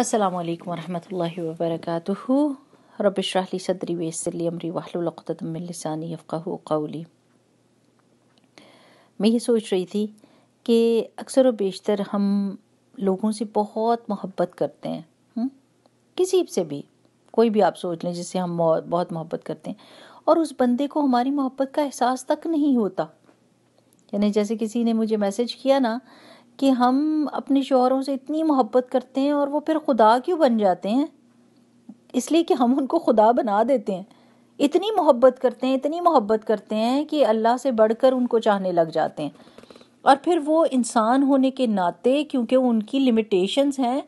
السلام علیکم ورحمۃ اللہ وبرکاتہ رب صدری ویسر امری من لسانی راہ قولی میں یہ سوچ رہی تھی کہ اکثر و بیشتر ہم لوگوں سے بہت محبت کرتے ہیں کسی سے بھی کوئی بھی آپ سوچ لیں جس سے ہم بہت محبت کرتے ہیں اور اس بندے کو ہماری محبت کا احساس تک نہیں ہوتا یعنی جیسے کسی نے مجھے میسج کیا نا کہ ہم اپنے شوہروں سے اتنی محبت کرتے ہیں اور وہ پھر خدا کیوں بن جاتے ہیں اس لیے کہ ہم ان کو خدا بنا دیتے ہیں اتنی محبت کرتے ہیں اتنی محبت کرتے ہیں کہ اللہ سے بڑھ کر ان کو چاہنے لگ جاتے ہیں اور پھر وہ انسان ہونے کے ناطے کیونکہ ان کی لمیٹیشنز ہیں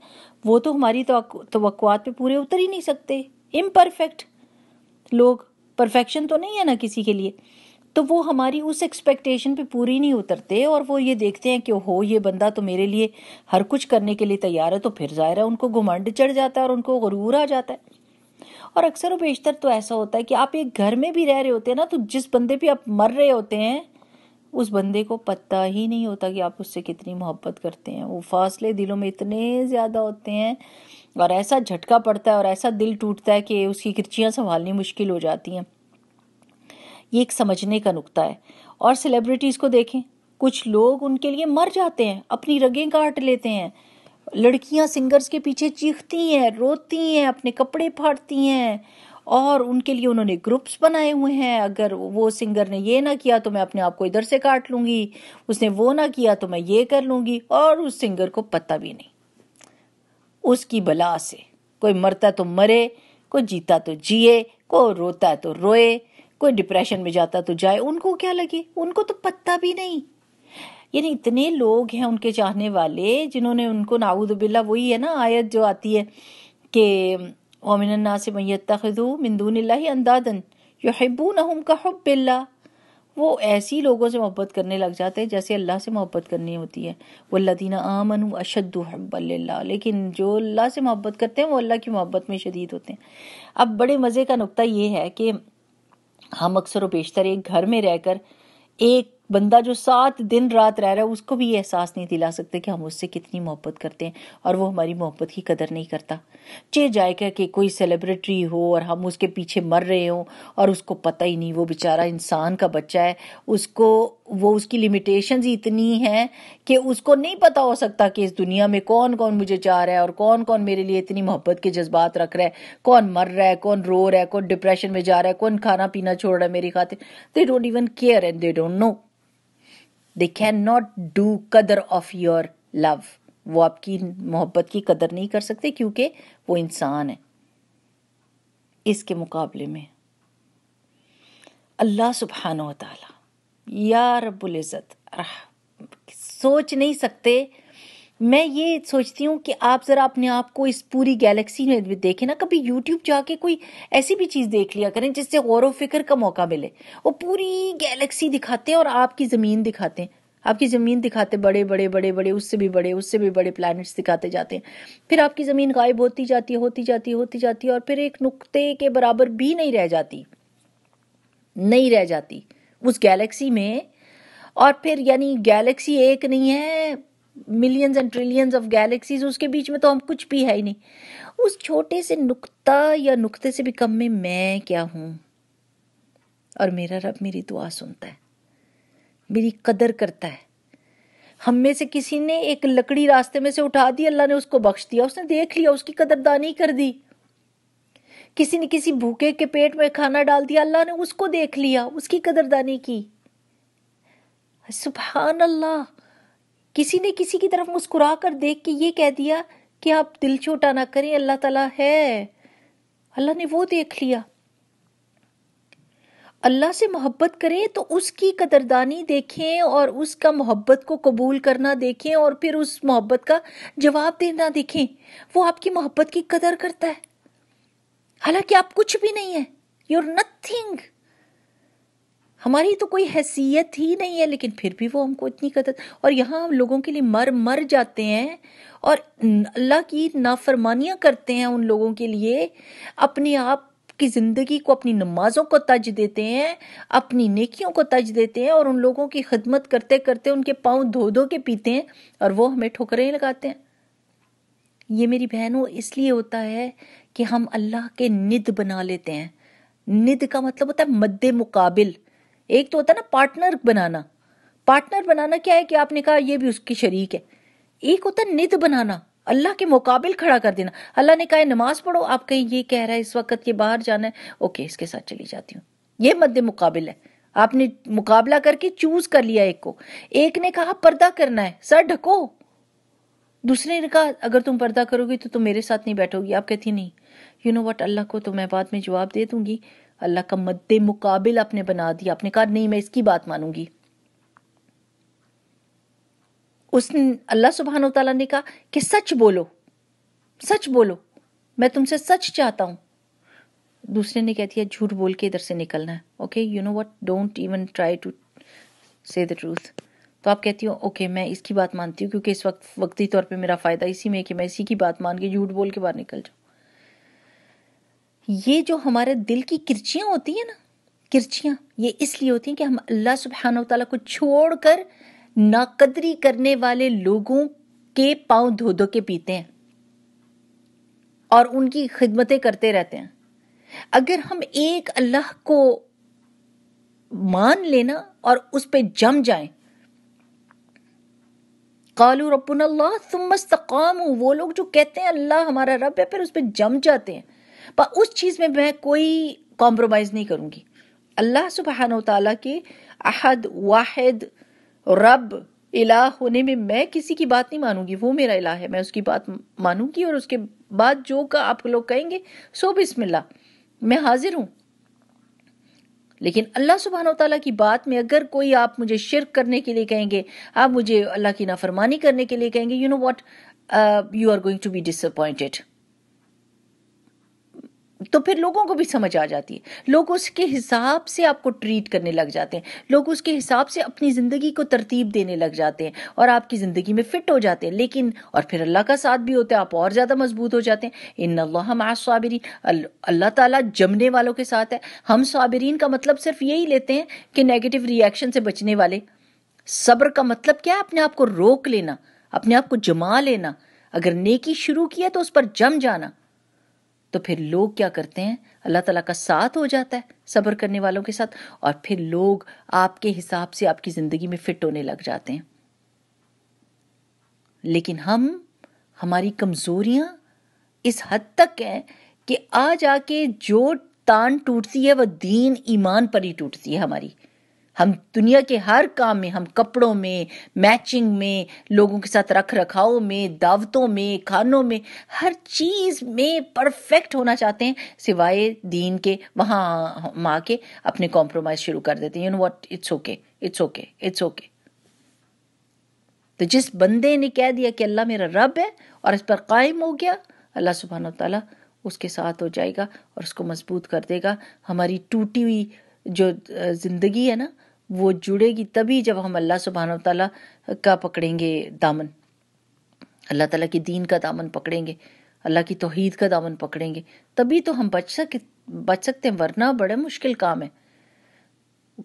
وہ تو ہماری توقعات پہ پورے اتر ہی نہیں سکتے امپرفیکٹ لوگ پرفیکشن تو نہیں ہے نا کسی کے لیے تو وہ ہماری اس ایکسپیکٹیشن پہ پوری نہیں اترتے اور وہ یہ دیکھتے ہیں کہ ہو یہ بندہ تو میرے لیے ہر کچھ کرنے کے لیے تیار ہے تو پھر ظاہر ہے ان کو گھمنڈ چڑھ جاتا ہے اور ان کو غرور آ جاتا ہے اور اکثر و بیشتر تو ایسا ہوتا ہے کہ آپ ایک گھر میں بھی رہ رہے ہوتے ہیں نا تو جس بندے پہ آپ مر رہے ہوتے ہیں اس بندے کو پتہ ہی نہیں ہوتا کہ آپ اس سے کتنی محبت کرتے ہیں وہ فاصلے دلوں میں اتنے زیادہ ہوتے ہیں اور ایسا جھٹکا پڑتا ہے اور ایسا دل ٹوٹتا ہے کہ اس کی کرچیاں سنبھالنی مشکل ہو جاتی ہیں یہ ایک سمجھنے کا نقطہ ہے اور سیلیبریٹیز کو دیکھیں کچھ لوگ ان کے لیے مر جاتے ہیں اپنی رگیں کاٹ لیتے ہیں لڑکیاں سنگرز کے پیچھے چیختی ہیں روتی ہیں اپنے کپڑے پھاڑتی ہیں اور ان کے لیے انہوں نے گروپس بنائے ہوئے ہیں اگر وہ سنگر نے یہ نہ کیا تو میں اپنے آپ کو ادھر سے کاٹ لوں گی اس نے وہ نہ کیا تو میں یہ کر لوں گی اور اس سنگر کو پتہ بھی نہیں اس کی بلا سے کوئی مرتا تو مرے کوئی جیتا تو جیے کوئی روتا تو روئے کوئی ڈپریشن میں جاتا تو جائے ان کو کیا لگے ان کو تو پتہ بھی نہیں یعنی اتنے لوگ ہیں ان کے چاہنے والے جنہوں نے ان کو ناود باللہ وہی ہے نا آیت جو آتی ہے کہ اومن النا سے میت من دون اللہ اندادن یحبونہم کا حب اللہ وہ ایسی لوگوں سے محبت کرنے لگ جاتے ہیں جیسے اللہ سے محبت کرنی ہوتی ہے وہ لدینہ آمن اشد حب اللہ لیکن جو اللہ سے محبت کرتے ہیں وہ اللہ کی محبت میں شدید ہوتے ہیں اب بڑے مزے کا نقطہ یہ ہے کہ ہم اکثر و بیشتر ایک گھر میں رہ کر ایک بندہ جو سات دن رات رہ رہا ہے اس کو بھی یہ احساس نہیں دلا سکتے کہ ہم اس سے کتنی محبت کرتے ہیں اور وہ ہماری محبت کی قدر نہیں کرتا چے جائے کہ کوئی سیلیبریٹری ہو اور ہم اس کے پیچھے مر رہے ہوں اور اس کو پتہ ہی نہیں وہ بیچارہ انسان کا بچہ ہے اس کو وہ اس کی لمیٹیشنز اتنی ہیں کہ اس کو نہیں پتا ہو سکتا کہ اس دنیا میں کون کون مجھے جا رہا ہے اور کون کون میرے لیے اتنی محبت کے جذبات رکھ رہا ہے کون مر رہا ہے کون رو رہا ہے کون ڈپریشن میں جا رہا ہے کون کھانا پینا چھوڑ رہا ہے میری خاطر they don't even care and they don't know they cannot do قدر آف یور لو وہ آپ کی محبت کی قدر نہیں کر سکتے کیونکہ وہ انسان ہے اس کے مقابلے میں اللہ سبحانہ و تعالی یا رب العزت سوچ نہیں سکتے میں یہ سوچتی ہوں کہ آپ ذرا اپنے آپ کو اس پوری گیلیکسی میں دیکھیں نا کبھی یوٹیوب جا کے کوئی ایسی بھی چیز دیکھ لیا کریں جس سے غور و فکر کا موقع ملے وہ پوری گیلیکسی دکھاتے ہیں اور آپ کی زمین دکھاتے ہیں آپ کی زمین دکھاتے بڑے بڑے بڑے بڑے اس سے بھی بڑے اس سے بھی بڑے پلانٹس دکھاتے جاتے ہیں پھر آپ کی زمین غائب ہوتی جاتی ہوتی جاتی ہوتی جاتی اور پھر ایک نقطے کے برابر بھی نہیں رہ جاتی نہیں رہ جاتی اس گیلیکسی میں اور پھر یعنی گیلیکسی ایک نہیں ہے ملینز ٹریلینز آف گیلیکسیز اس کے بیچ میں تو ہم کچھ بھی ہے ہی نہیں اس چھوٹے سے نقطہ یا نقطے سے بھی کم میں میں کیا ہوں اور میرا رب میری دعا سنتا ہے میری قدر کرتا ہے ہم میں سے کسی نے ایک لکڑی راستے میں سے اٹھا دی اللہ نے اس کو بخش دیا اس نے دیکھ لیا اس کی قدر دانی کر دی کسی نے کسی بھوکے کے پیٹ میں کھانا ڈال دیا اللہ نے اس کو دیکھ لیا اس کی قدر دانی کی سبحان اللہ کسی نے کسی کی طرف مسکرا کر دیکھ کے یہ کہہ دیا کہ آپ دل چھوٹا نہ کریں اللہ تعالیٰ ہے اللہ نے وہ دیکھ لیا اللہ سے محبت کریں تو اس کی قدردانی دیکھیں اور اس کا محبت کو قبول کرنا دیکھیں اور پھر اس محبت کا جواب دینا دیکھیں وہ آپ کی محبت کی قدر کرتا ہے حالانکہ آپ کچھ بھی نہیں ہیں یو نتھنگ ہماری تو کوئی حیثیت ہی نہیں ہے لیکن پھر بھی وہ ہم کو اتنی قدر اور یہاں ہم لوگوں کے لیے مر مر جاتے ہیں اور اللہ کی نافرمانیاں کرتے ہیں ان لوگوں کے لیے اپنے آپ کی زندگی کو اپنی نمازوں کو تج دیتے ہیں اپنی نیکیوں کو تج دیتے ہیں اور ان لوگوں کی خدمت کرتے کرتے ان کے پاؤں دھو دھو کے پیتے ہیں اور وہ ہمیں ٹھوکریں لگاتے ہیں یہ میری بہنوں اس لیے ہوتا ہے کہ ہم اللہ کے ند بنا لیتے ہیں ند کا مطلب ہوتا ہے مد مقابل ایک تو ہوتا ہے نا پارٹنر بنانا پارٹنر بنانا کیا ہے کہ آپ نے کہا یہ بھی اس کی شریک ہے ایک ہوتا ہے ند بنانا اللہ کے مقابل کھڑا کر دینا اللہ نے کہا ہے نماز پڑھو آپ کہیں یہ کہہ رہا ہے اس وقت یہ باہر جانا ہے اوکے اس کے ساتھ چلی جاتی ہوں یہ مد مقابل ہے آپ نے مقابلہ کر کے چوز کر لیا ایک کو ایک نے کہا پردہ کرنا ہے سر ڈھکو دوسرے نے کہا اگر تم پردہ کرو گی تو تم میرے ساتھ نہیں بیٹھو گی آپ کہتی نہیں یو نو وٹ اللہ کو تو میں بعد میں جواب دے دوں گی اللہ کا مد مقابل آپ نے بنا دیا آپ نے کہا نہیں میں اس کی بات مانوں گی اللہ سبحان و تعالیٰ نے کہا کہ سچ بولو سچ بولو میں تم سے سچ چاہتا ہوں دوسرے نے کہتی جھوٹ بول کے ادھر سے نکلنا ہے okay you know what don't even try to see the truth تو آپ کہتی ہوں اوکے میں اس کی بات مانتی ہوں کیونکہ اس وقت وقتی طور پہ میرا فائدہ اسی میں کہ میں اسی کی بات مان کے جھوٹ بول کے باہر نکل جاؤں یہ جو ہمارے دل کی کرچیاں ہوتی ہیں نا کرچیاں یہ اس لیے ہوتی ہیں کہ ہم اللہ سبحانہ و تعالیٰ کو چھوڑ کر ناقدری کرنے والے لوگوں کے پاؤں دھو کے پیتے ہیں اور ان کی خدمتیں کرتے رہتے ہیں اگر ہم ایک اللہ کو مان لینا اور اس پہ جم جائیں ربنا تم مستقام ہوں وہ لوگ جو کہتے ہیں اللہ ہمارا رب ہے پھر اس پہ جم جاتے ہیں پر اس چیز میں میں کوئی کمپرومائز نہیں کروں گی اللہ سبحانہ و تعالیٰ کے احد واحد رب الہ ہونے میں میں کسی کی بات نہیں مانوں گی وہ میرا الہ ہے میں اس کی بات مانوں گی اور اس کے بعد جو کا آپ لوگ کہیں گے سو بسم اللہ میں حاضر ہوں لیکن اللہ سبحانہ و تعالیٰ کی بات میں اگر کوئی آپ مجھے شرک کرنے کے لیے کہیں گے آپ مجھے اللہ کی نافرمانی کرنے کے لیے کہیں گے you know what you are going to be disappointed تو پھر لوگوں کو بھی سمجھ آ جاتی ہے لوگ اس کے حساب سے آپ کو ٹریٹ کرنے لگ جاتے ہیں لوگ اس کے حساب سے اپنی زندگی کو ترتیب دینے لگ جاتے ہیں اور آپ کی زندگی میں فٹ ہو جاتے ہیں لیکن اور پھر اللہ کا ساتھ بھی ہوتا ہے آپ اور زیادہ مضبوط ہو جاتے ہیں ان اللہ تعالیٰ جمنے والوں کے ساتھ ہے ہم صابرین کا مطلب صرف یہی لیتے ہیں کہ نیگیٹو ریئیکشن سے بچنے والے صبر کا مطلب کیا ہے اپنے آپ کو روک لینا اپنے آپ کو جما لینا اگر نیکی شروع کیا تو اس پر جم جانا تو پھر لوگ کیا کرتے ہیں اللہ تعالیٰ کا ساتھ ہو جاتا ہے صبر کرنے والوں کے ساتھ اور پھر لوگ آپ کے حساب سے آپ کی زندگی میں فٹ ہونے لگ جاتے ہیں لیکن ہم ہماری کمزوریاں اس حد تک ہیں کہ آ جا کے جو تان ٹوٹتی ہے وہ دین ایمان پر ہی ٹوٹتی ہے ہماری ہم دنیا کے ہر کام میں ہم کپڑوں میں میچنگ میں لوگوں کے ساتھ رکھ رکھاؤ میں دعوتوں میں کھانوں میں ہر چیز میں پرفیکٹ ہونا چاہتے ہیں سوائے دین کے وہاں ہم آ کے اپنے کمپرومائز شروع کر دیتے ہیں you know what it's okay it's okay it's okay تو جس بندے نے کہہ دیا کہ اللہ میرا رب ہے اور اس پر قائم ہو گیا اللہ سبحانہ و تعالیٰ اس کے ساتھ ہو جائے گا اور اس کو مضبوط کر دے گا ہماری ٹوٹی ہوئی جو زندگی ہے نا وہ جڑے گی تبھی جب ہم اللہ سبحانہ و تعالیٰ کا پکڑیں گے دامن اللہ تعالیٰ کی دین کا دامن پکڑیں گے اللہ کی توحید کا دامن پکڑیں گے تبھی تو ہم بچ سک بچ سکتے ہیں ورنہ بڑے مشکل کام ہے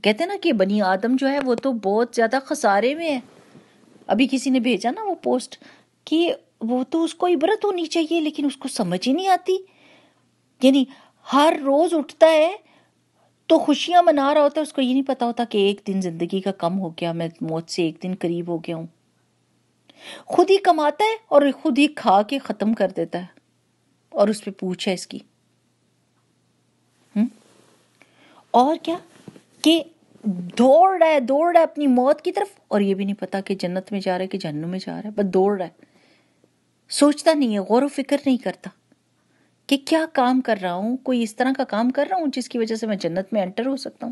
کہتے ہیں نا کہ بنی آدم جو ہے وہ تو بہت زیادہ خسارے میں ہے ابھی کسی نے بھیجا نا وہ پوسٹ کہ وہ تو اس کو عبرت ہونی چاہیے لیکن اس کو سمجھ ہی نہیں آتی یعنی ہر روز اٹھتا ہے تو خوشیاں منا رہا ہوتا ہے اس کو یہ نہیں پتا ہوتا کہ ایک دن زندگی کا کم ہو گیا میں موت سے ایک دن قریب ہو گیا ہوں خود ہی کماتا ہے اور خود ہی کھا کے ختم کر دیتا ہے اور اس پہ پوچھا اس کی اور کیا کہ دوڑ رہا ہے دوڑ رہا ہے اپنی موت کی طرف اور یہ بھی نہیں پتا کہ جنت میں جا رہا ہے کہ جہنم میں جا رہا ہے بس دوڑ رہا ہے سوچتا نہیں ہے غور و فکر نہیں کرتا کہ کیا کام کر رہا ہوں کوئی اس طرح کا کام کر رہا ہوں جس کی وجہ سے میں جنت میں انٹر ہو سکتا ہوں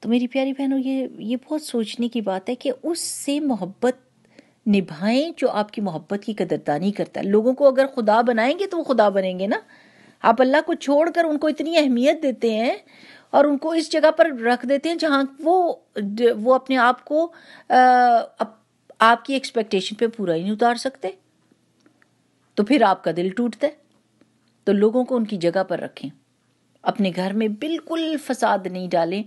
تو میری پیاری بہنوں یہ بہت سوچنے کی بات ہے کہ اس سے محبت نبھائیں جو آپ کی محبت کی قدردانی کرتا ہے لوگوں کو اگر خدا بنائیں گے تو وہ خدا بنیں گے نا آپ اللہ کو چھوڑ کر ان کو اتنی اہمیت دیتے ہیں اور ان کو اس جگہ پر رکھ دیتے ہیں جہاں وہ اپنے آپ کو آپ کی ایکسپیکٹیشن پہ پورا ہی نہیں اتار سکتے تو پھر آپ کا دل ٹوٹتا ہے تو لوگوں کو ان کی جگہ پر رکھیں اپنے گھر میں بالکل فساد نہیں ڈالیں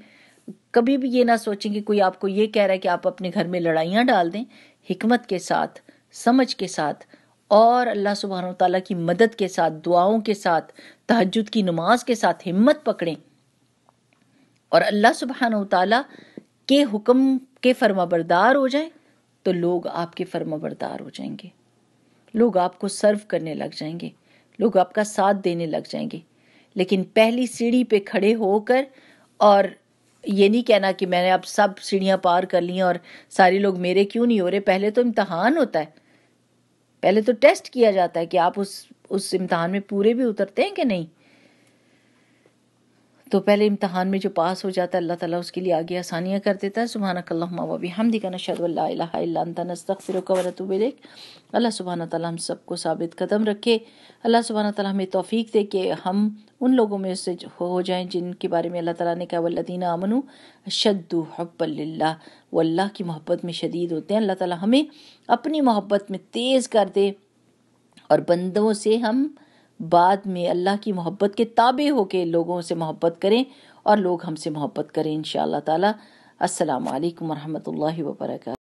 کبھی بھی یہ نہ سوچیں کہ کوئی آپ کو یہ کہہ رہا ہے کہ آپ اپنے گھر میں لڑائیاں ڈال دیں حکمت کے ساتھ سمجھ کے ساتھ اور اللہ سبحانہ و تعالیٰ کی مدد کے ساتھ دعاؤں کے ساتھ تہجد کی نماز کے ساتھ ہمت پکڑیں اور اللہ سبحانہ و تعالیٰ کے حکم کے فرما بردار ہو جائیں تو لوگ آپ کے فرما بردار ہو جائیں گے لوگ آپ کو سرو کرنے لگ جائیں گے لوگ آپ کا ساتھ دینے لگ جائیں گے لیکن پہلی سیڑھی پہ کھڑے ہو کر اور یہ نہیں کہنا کہ میں نے اب سب سیڑھیاں پار کر لیا اور سارے لوگ میرے کیوں نہیں ہو رہے پہلے تو امتحان ہوتا ہے پہلے تو ٹیسٹ کیا جاتا ہے کہ آپ اس اس امتحان میں پورے بھی اترتے ہیں کہ نہیں تو پہلے امتحان میں جو پاس ہو جاتا ہے اللہ تعالیٰ اس کے لیے آگے آسانیاں کر دیتا ہے سبحان اک اللہ وی ہم دکھانا شد اللّہ اللّہ اللہ فروقور اللہ سبحانہ تعالیٰ ہم سب کو ثابت قدم رکھے اللہ سبحانہ تعالیٰ ہمیں توفیق دے کہ ہم ان لوگوں میں اس سے ہو جائیں جن کے بارے میں اللہ تعالیٰ نے کہا والذین اللہ شد حب شدوحب اللہ وہ اللہ کی محبت میں شدید ہوتے ہیں اللہ تعالیٰ ہمیں اپنی محبت میں تیز کر دے اور بندوں سے ہم بعد میں اللہ کی محبت کے تابع ہو کے لوگوں سے محبت کریں اور لوگ ہم سے محبت کریں انشاءاللہ تعالی السلام علیکم ورحمۃ اللہ وبرکاتہ